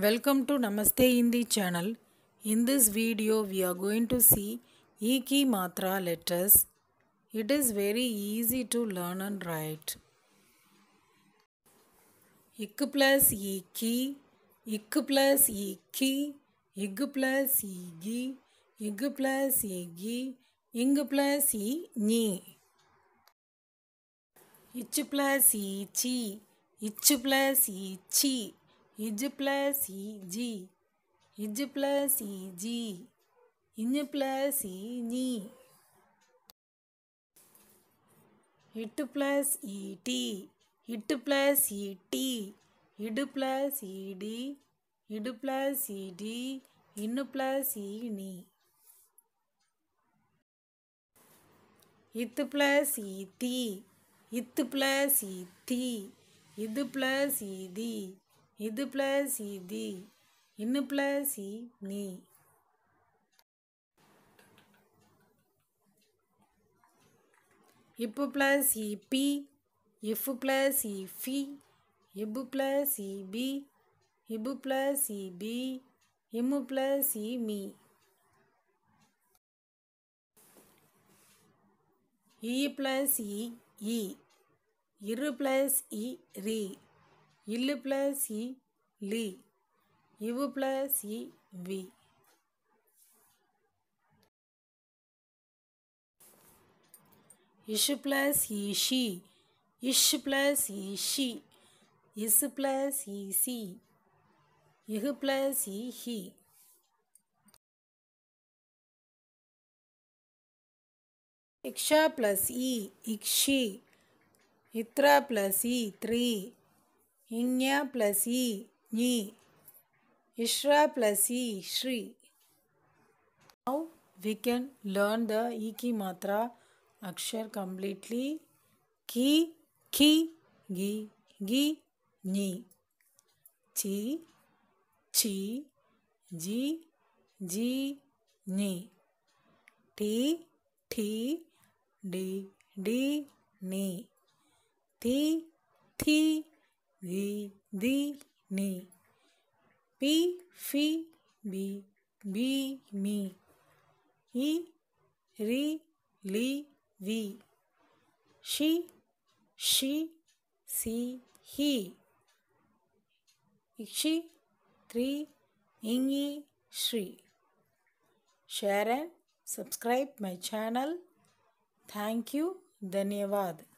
Welcome to Namaste Hindi channel. In this video we are going to see Iki Matra letters. It is very easy to learn and write. Ik plus Iki, Ik plus Iki, Ig plus Igi, Ig plus Igi, Ing plus Ni. Ich plus Ichi, Ich plus Ichi. இஜு plus இஜி இஜு plus இஜி இஞ்சு plus இனி இட்டு plus இடி இட்டு plus இடி இடு ப்ளஸ் இடி இடு ப்ளஸ் இடி இன்னு ப்ளஸ் இனி இத்து ப்ளஸ் இத்தி இத்து ப்ளஸ் இத்தி இது ப்ளஸ் இதி இது பிளஸ் இது இன்னு பிளஸ் இ நீ இப்பு பிளஸ் இ பி இஃபு ப்ளஸ் இ ஃபி இபு ப்ளஸ் இ பி இபு பிளஸ் இ பி இம்மு பிளஸ் இ மீ இ ப்ளஸ் இ இரு பிளஸ் இ ரீ இல்லு ப்ளஸ் இ லி இவு ப்ளஸ் இ வி இஷு ப்ளஸ் இ ஷி இஷு ப்ளஸ் இ ஷி இசு ப்ளஸ் இ சி இஹு ப்ளஸ் இ ஹி இக்ஷா ப்ளஸ் இ இக்ஷி இத்ரா ப்ளஸ் இ த்ரீ इंग्या प्लस इश्रा प्लस श्री now we can learn the ई की मात्रा अक्षर कंप्लीटली की खी गी गी नी ची ची जी जी नी टी ठी डी डी नी थी थी ri di ni pi fi bi bi mi hi ri li vi shi shi si hi इक्षि त्री इंगी Shri share and subscribe my channel thank you धन्यवाद